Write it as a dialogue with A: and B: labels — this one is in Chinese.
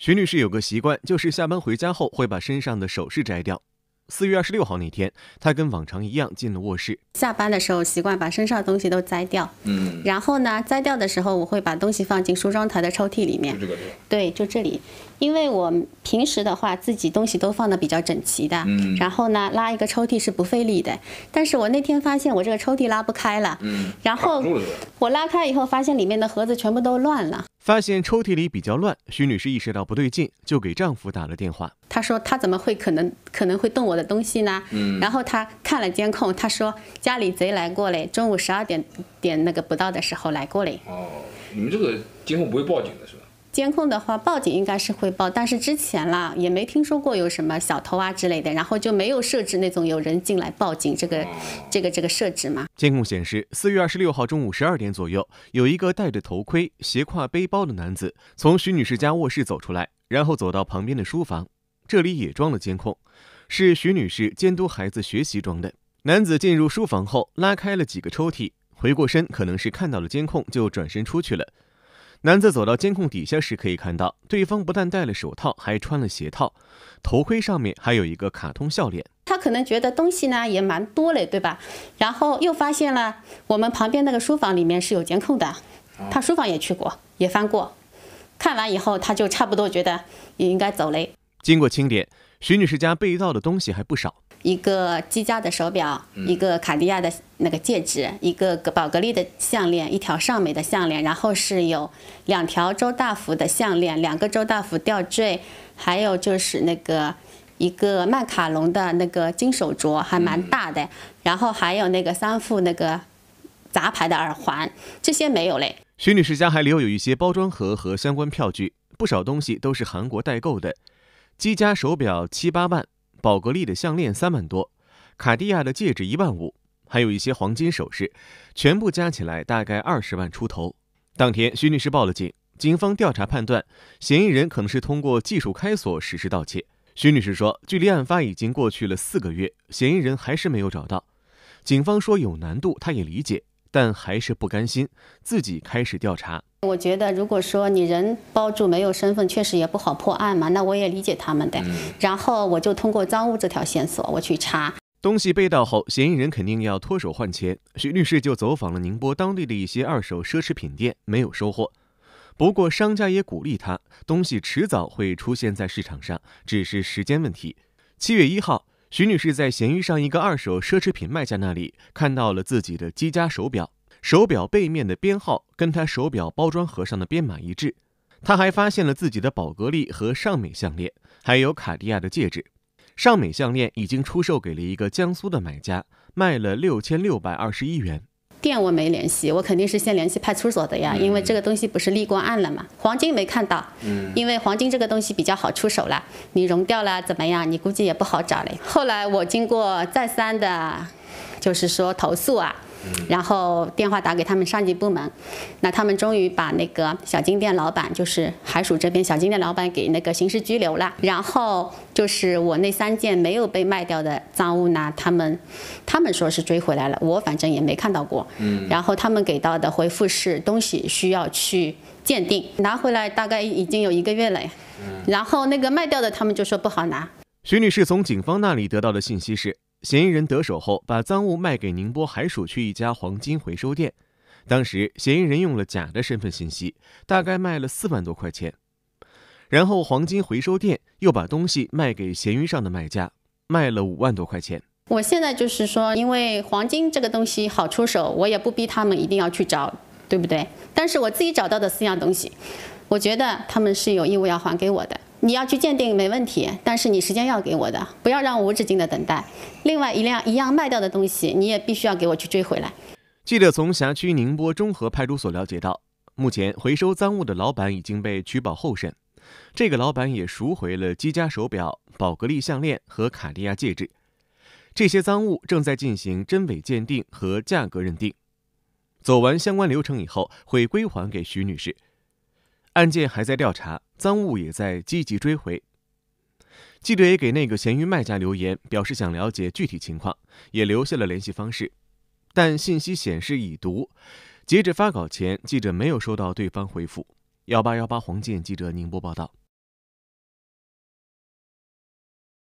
A: 徐女士有个习惯，就是下班回家后会把身上的首饰摘掉。四月二十六号那天，她跟往常一样进了卧室。
B: 下班的时候习惯把身上东西都摘掉，嗯。然后呢，摘掉的时候我会把东西放进梳妆台的抽屉里面。对，就这里。因为我平时的话，自己东西都放的比较整齐的，嗯，然后呢，拉一个抽屉是不费力的。但是我那天发现我这个抽屉拉不开了，
A: 嗯，然后
B: 我拉开以后，发现里面的盒子全部都乱了。
A: 发现抽屉里比较乱，徐女士意识到不对劲，就给丈夫打了电话。
B: 她说她怎么会可能可能会动我的东西呢？嗯，然后她看了监控，她说家里贼来过嘞，中午十二点点那个不到的时候来过嘞。哦，你们这个监控不会报警的是吧？监控的话，报警应该是会报，但是之前啦也没听说过有什么小偷啊之类的，然后就没有设置那种有人进来报警这个这个这个设置嘛。
A: 监控显示，四月二十六号中午十二点左右，有一个戴着头盔、斜挎背包的男子从徐女士家卧室走出来，然后走到旁边的书房，这里也装了监控，是徐女士监督孩子学习装的。男子进入书房后，拉开了几个抽屉，回过身，可能是看到了监控，就转身出去了。男子走到监控底下时，可以看到对方不但戴了手套，还穿了鞋套，头盔上面还有一个卡通笑脸。
B: 他可能觉得东西呢也蛮多嘞，对吧？然后又发现了我们旁边那个书房里面是有监控的，他书房也去过，也翻过。看完以后，他就差不多觉得也应该走嘞。
A: 经过清点，徐女士家被盗的东西还不少。
B: 一个积家的手表，一个卡地亚的那个戒指，一个宝格丽的项链，一条尚美的项链，然后是有两条周大福的项链，两个周大福吊坠，还有就是那个一个麦卡龙的那个金手镯，还蛮大的，然后还有那个三副那个杂牌的耳环，这些没有嘞。
A: 徐女士家还留有一些包装盒和相关票据，不少东西都是韩国代购的，积家手表七八万。宝格丽的项链三万多，卡地亚的戒指一万五，还有一些黄金首饰，全部加起来大概二十万出头。当天，徐女士报了警，警方调查判断，嫌疑人可能是通过技术开锁实施盗窃。徐女士说，距离案发已经过去了四个月，嫌疑人还是没有找到。警方说有难度，她也理解。但还是不甘心，自己开始调查。
B: 我觉得，如果说你人包住没有身份，确实也不好破案嘛。那我也理解他们的。然后我就通过赃物这条线索，我去查。
A: 东西被盗后，嫌疑人肯定要脱手换钱。徐律师就走访了宁波当地的一些二手奢侈品店，没有收获。不过商家也鼓励他，东西迟早会出现在市场上，只是时间问题。七月一号。徐女士在闲鱼上一个二手奢侈品卖家那里看到了自己的积家手表，手表背面的编号跟她手表包装盒上的编码一致。她还发现了自己的宝格丽和尚美项链，还有卡地亚的戒指。尚美项链已经出售给了一个江苏的买家，卖了六千六百二十一元。
B: 店我没联系，我肯定是先联系派出所的呀，因为这个东西不是立过案了嘛。黄金没看到，嗯，因为黄金这个东西比较好出手了，你融掉了怎么样？你估计也不好找嘞。后来我经过再三的，就是说投诉啊。然后电话打给他们上级部门，那他们终于把那个小金店老板，就是海曙这边小金店老板给那个刑事拘留了。然后就是我那三件没有被卖掉的赃物呢，他们，他们说是追回来了，我反正也没看到过。嗯。然后他们给到的回复是东西需要去鉴定，拿回来大概已经有一个月了。嗯。然后那个卖掉的，他们就说不好拿。
A: 徐女士从警方那里得到的信息是。嫌疑人得手后，把赃物卖给宁波海曙区一家黄金回收店。当时，嫌疑人用了假的身份信息，大概卖了四万多块钱。然后，黄金回收店又把东西卖给闲鱼上的卖家，卖了五万多块钱。
B: 我现在就是说，因为黄金这个东西好出手，我也不逼他们一定要去找，对不对？但是我自己找到的四样东西，我觉得他们是有义务要还给我的。你要去鉴定没问题，但是你时间要给我的，不要让我无止境的等待。另外一辆一样卖掉的东西，你也必须要给我去追回来。
A: 记者从辖区宁波中和派出所了解到，目前回收赃物的老板已经被取保候审，这个老板也赎回了积家手表、宝格丽项链和卡地亚戒指。这些赃物正在进行真伪鉴定和价格认定，走完相关流程以后会归还给徐女士。案件还在调查。赃物也在积极追回。记者也给那个咸鱼卖家留言，表示想了解具体情况，也留下了联系方式，但信息显示已读。截至发稿前，记者没有收到对方回复。幺八幺八，黄建记者宁波报道。